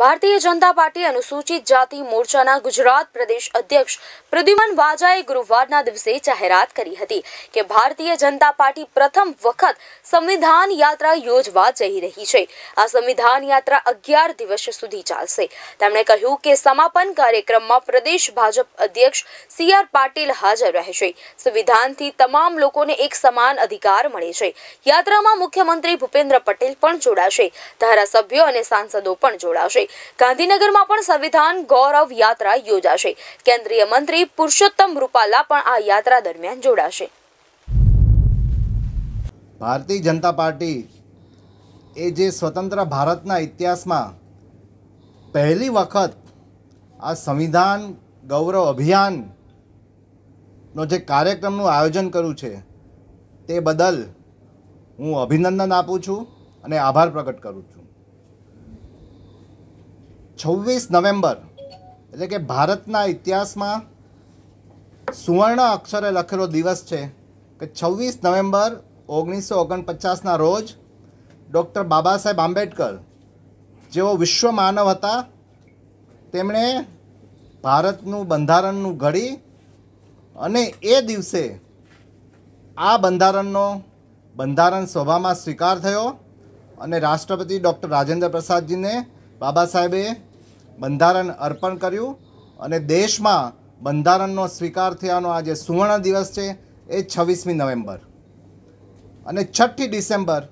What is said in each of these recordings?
ભારતીય જનતા પાર્ટી અનુસૂચિત જાતિ મોરચાના ગુજરાત પ્રદેશ અધ્યક્ષ પ્રદ્યુમન વાજાએ ગુરુવારના દિવસે જાહેરાત કરી હતી કે ભારતીય જનતા પાર્ટી પ્રથમ વખત સંવિધાન યાત્રા યોજવા જઈ રહી છે આ સંવિધાન યાત્રા અગિયાર દિવસ સુધી ચાલશે તેમણે કહ્યું કે સમાપન કાર્યક્રમમાં પ્રદેશ ભાજપ અધ્યક્ષ સી આર પાટીલ હાજર રહેશે સંવિધાનથી તમામ લોકોને એક સમાન અધિકાર મળે છે યાત્રામાં મુખ્યમંત્રી ભૂપેન્દ્ર પટેલ પણ જોડાશે ધારાસભ્યો અને સાંસદો પણ જોડાશે ગાંધીનગરમાં પણ સંવિધાન ગૌરવ યાત્રા યોજાશે કેન્દ્રીય મંત્રી પુરુષોત્તમ રૂપાલા પણ આ યાત્રા દરમિયાન જોડાશે ભારતીય જનતા પાર્ટી એ જે સ્વતંત્ર ભારતના ઇતિહાસમાં પહેલી વખત આ સંવિધાન ગૌરવ અભિયાનનો જે કાર્યક્રમનું આયોજન કર્યું છે તે બદલ હું અભિનંદન આપું છું અને આભાર પ્રગટ કરું છું છવ્વીસ નવેમ્બર એટલે કે ભારતના ઇતિહાસમાં સુવર્ણ અક્ષરે લખેલો દિવસ છે કે છવ્વીસ નવેમ્બર ઓગણીસો ઓગણપચાસના રોજ ડૉક્ટર બાબા સાહેબ આંબેડકર જેઓ વિશ્વ માનવ હતા તેમણે ભારતનું બંધારણનું ઘડી અને એ દિવસે આ બંધારણનો બંધારણ સભામાં સ્વીકાર થયો અને રાષ્ટ્રપતિ ડૉક્ટર રાજેન્દ્ર પ્રસાદજીને બાબા સાહેબે બંધારણ અર્પણ કર્યું અને દેશમાં બંધારણનો સ્વીકાર થયાનો આજે સુવર્ણ દિવસ છે એ છવ્વીસમી નવેમ્બર અને છઠ્ઠી ડિસેમ્બર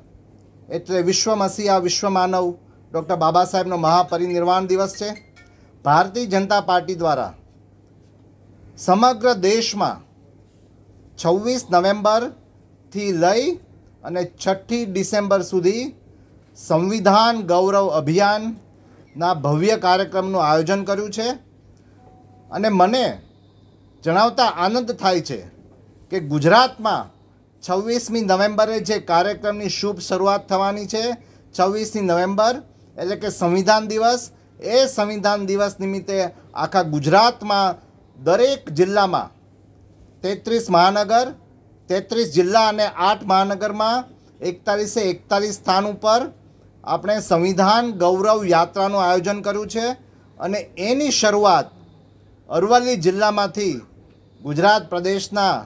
એટલે વિશ્વ મસીહા વિશ્વ માનવ ડૉક્ટર બાબા સાહેબનો મહાપરિનિર્વાણ દિવસ છે ભારતીય જનતા પાર્ટી દ્વારા સમગ્ર દેશમાં છવ્વીસ નવેમ્બરથી લઈ અને છઠ્ઠી ડિસેમ્બર સુધી સંવિધાન ગૌરવ અભિયાન ના ભવ્ય કાર્યક્રમનું આયોજન કર્યું છે અને મને જણાવતા આનંદ થાય છે કે ગુજરાતમાં છવ્વીસમી નવેમ્બરે જે કાર્યક્રમની શુભ શરૂઆત થવાની છે છવ્વીસમી નવેમ્બર એટલે કે સંવિધાન દિવસ એ સંવિધાન દિવસ નિમિત્તે આખા ગુજરાતમાં દરેક જિલ્લામાં તેત્રીસ મહાનગર તેત્રીસ જિલ્લા અને આઠ મહાનગરમાં એકતાલીસે એકતાલીસ સ્થાન ઉપર આપણે સંવિધાન ગૌરવ યાત્રાનું આયોજન કર્યું છે અને એની શરૂઆત અરવલ્લી જિલ્લામાંથી ગુજરાત પ્રદેશના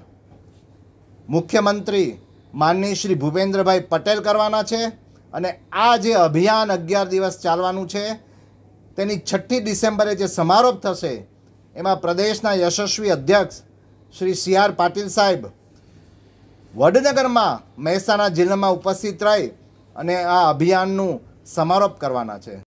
મુખ્યમંત્રી માનની શ્રી ભૂપેન્દ્રભાઈ પટેલ કરવાના છે અને આ જે અભિયાન અગિયાર દિવસ ચાલવાનું છે તેની છઠ્ઠી ડિસેમ્બરે જે સમારોપ થશે એમાં પ્રદેશના યશસ્વી અધ્યક્ષ શ્રી સી આર પાટીલ સાહેબ વડનગરમાં મહેસાણા જિલ્લામાં ઉપસ્થિત રહી અને આ અભિયાનનું સમારોપ કરવાના છે